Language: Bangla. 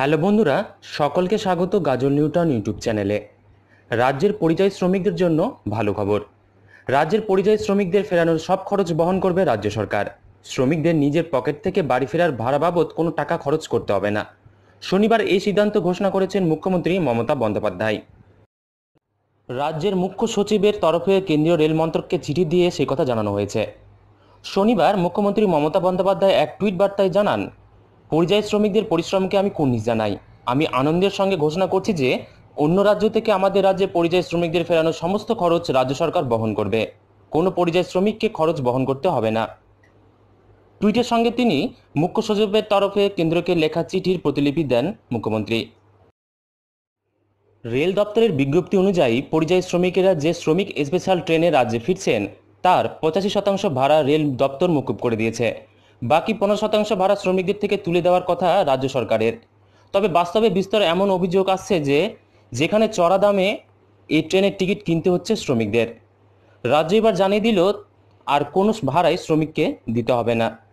হ্যালো বন্ধুরা সকলকে স্বাগত গাজল নিউটন ইউটিউব চ্যানেলে রাজ্যের পরিযায়ী শ্রমিকদের জন্য ভালো খবর রাজ্যের পরিযায়ী শ্রমিকদের ফেরানোর সব খরচ বহন করবে রাজ্য সরকার শ্রমিকদের নিজের পকেট থেকে বাড়ি ফেরার ভাড়া বাবদ কোনো টাকা খরচ করতে হবে না শনিবার এই সিদ্ধান্ত ঘোষণা করেছেন মুখ্যমন্ত্রী মমতা বন্দ্যোপাধ্যায় রাজ্যের মুখ্য সচিবের তরফে কেন্দ্রীয় রেল মন্ত্রককে চিঠি দিয়ে সে কথা জানানো হয়েছে শনিবার মুখ্যমন্ত্রী মমতা বন্দ্যোপাধ্যায় এক টুইট বার্তায় জানান পরিযায়ী শ্রমিকদের পরিশ্রমকে আমি কুর্নিশ জানাই আমি আনন্দের সঙ্গে ঘোষণা করছি যে অন্য রাজ্য থেকে আমাদের রাজ্যে পরিযায়ী শ্রমিকদের ফেরানোর সমস্ত খরচ রাজ্য সরকার বহন করবে কোনো পরিযায়ী শ্রমিককে খরচ বহন করতে হবে না টুইটের সঙ্গে তিনি মুখ্য সচিবের তরফে কেন্দ্রকে লেখা চিঠির প্রতিলিপি দেন মুখ্যমন্ত্রী রেল দপ্তরের বিজ্ঞপ্তি অনুযায়ী পরিযায়ী শ্রমিকেরা যে শ্রমিক স্পেশাল ট্রেনে রাজ্যে ফিরছেন তার পঁচাশি শতাংশ ভাড়া রেল দপ্তর মকুব করে দিয়েছে বাকি পনেরো শতাংশ ভাড়া শ্রমিকদের থেকে তুলে দেওয়ার কথা রাজ্য সরকারের তবে বাস্তবে বিস্তর এমন অভিযোগ আসছে যে যেখানে চড়া দামে এই ট্রেনের টিকিট কিনতে হচ্ছে শ্রমিকদের রাজ্য এবার জানিয়ে দিল আর কোনো ভাড়াই শ্রমিককে দিতে হবে না